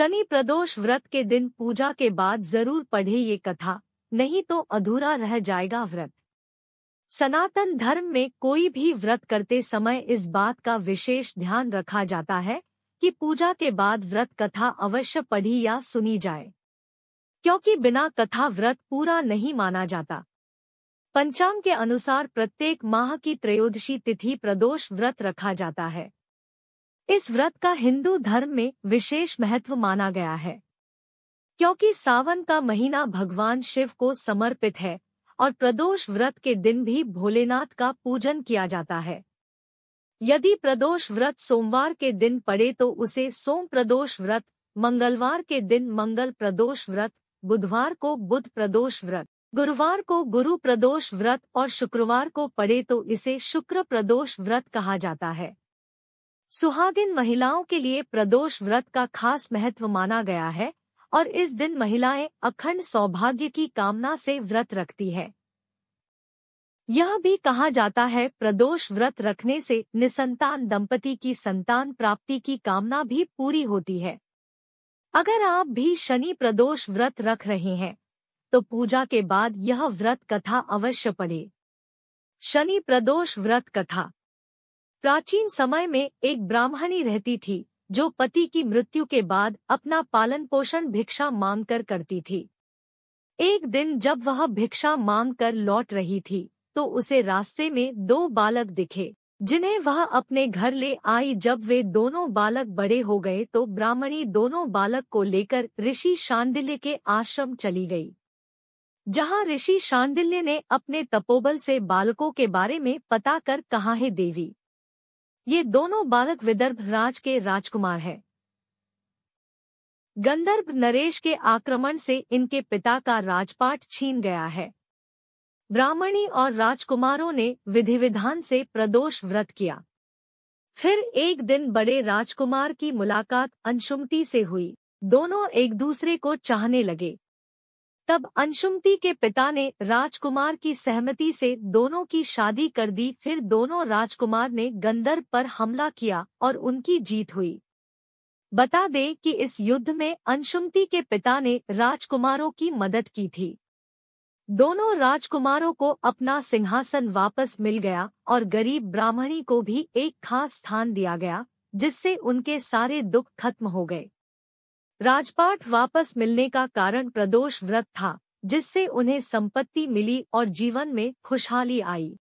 शनि प्रदोष व्रत के दिन पूजा के बाद जरूर पढ़े ये कथा नहीं तो अधूरा रह जाएगा व्रत सनातन धर्म में कोई भी व्रत करते समय इस बात का विशेष ध्यान रखा जाता है कि पूजा के बाद व्रत कथा अवश्य पढ़ी या सुनी जाए क्योंकि बिना कथा व्रत पूरा नहीं माना जाता पंचांग के अनुसार प्रत्येक माह की त्रयोदशी तिथि प्रदोष व्रत रखा जाता है इस व्रत का हिंदू धर्म में विशेष महत्व माना गया है क्योंकि सावन का महीना भगवान शिव को समर्पित है और प्रदोष व्रत के दिन भी भोलेनाथ का पूजन किया जाता है यदि प्रदोष व्रत सोमवार के दिन पड़े तो उसे सोम प्रदोष व्रत मंगलवार के दिन मंगल प्रदोष व्रत बुधवार को बुध प्रदोष व्रत गुरुवार को गुरु प्रदोष व्रत और शुक्रवार को पड़े तो इसे शुक्र प्रदोष व्रत कहा जाता है सुहागिन महिलाओं के लिए प्रदोष व्रत का खास महत्व माना गया है और इस दिन महिलाएं अखंड सौभाग्य की कामना से व्रत रखती है यह भी कहा जाता है प्रदोष व्रत रखने से निसंतान दंपति की संतान प्राप्ति की कामना भी पूरी होती है अगर आप भी शनि प्रदोष व्रत रख रहे हैं तो पूजा के बाद यह व्रत कथा अवश्य पढ़े शनि प्रदोष व्रत कथा प्राचीन समय में एक ब्राह्मणी रहती थी जो पति की मृत्यु के बाद अपना पालन पोषण भिक्षा मांगकर करती थी एक दिन जब वह भिक्षा मांगकर लौट रही थी तो उसे रास्ते में दो बालक दिखे जिन्हें वह अपने घर ले आई जब वे दोनों बालक बड़े हो गए तो ब्राह्मणी दोनों बालक को लेकर ऋषि शांडिल्य के आश्रम चली गई जहां ऋषि शांडिल्य ने अपने तपोबल से बालकों के बारे में पता कर कहा है देवी ये दोनों बालक विदर्भ राज के राजकुमार हैं गंधर्भ नरेश के आक्रमण से इनके पिता का राजपाट छीन गया है ब्राह्मणी और राजकुमारों ने विधि विधान से प्रदोष व्रत किया फिर एक दिन बड़े राजकुमार की मुलाकात अंशुमती से हुई दोनों एक दूसरे को चाहने लगे तब अंशुमती के पिता ने राजकुमार की सहमति से दोनों की शादी कर दी फिर दोनों राजकुमार ने गंदर पर हमला किया और उनकी जीत हुई बता दें कि इस युद्ध में अंशुमती के पिता ने राजकुमारों की मदद की थी दोनों राजकुमारों को अपना सिंहासन वापस मिल गया और गरीब ब्राह्मणी को भी एक खास स्थान दिया गया जिससे उनके सारे दुख खत्म हो गए राजपाट वापस मिलने का कारण प्रदोष व्रत था जिससे उन्हें संपत्ति मिली और जीवन में खुशहाली आई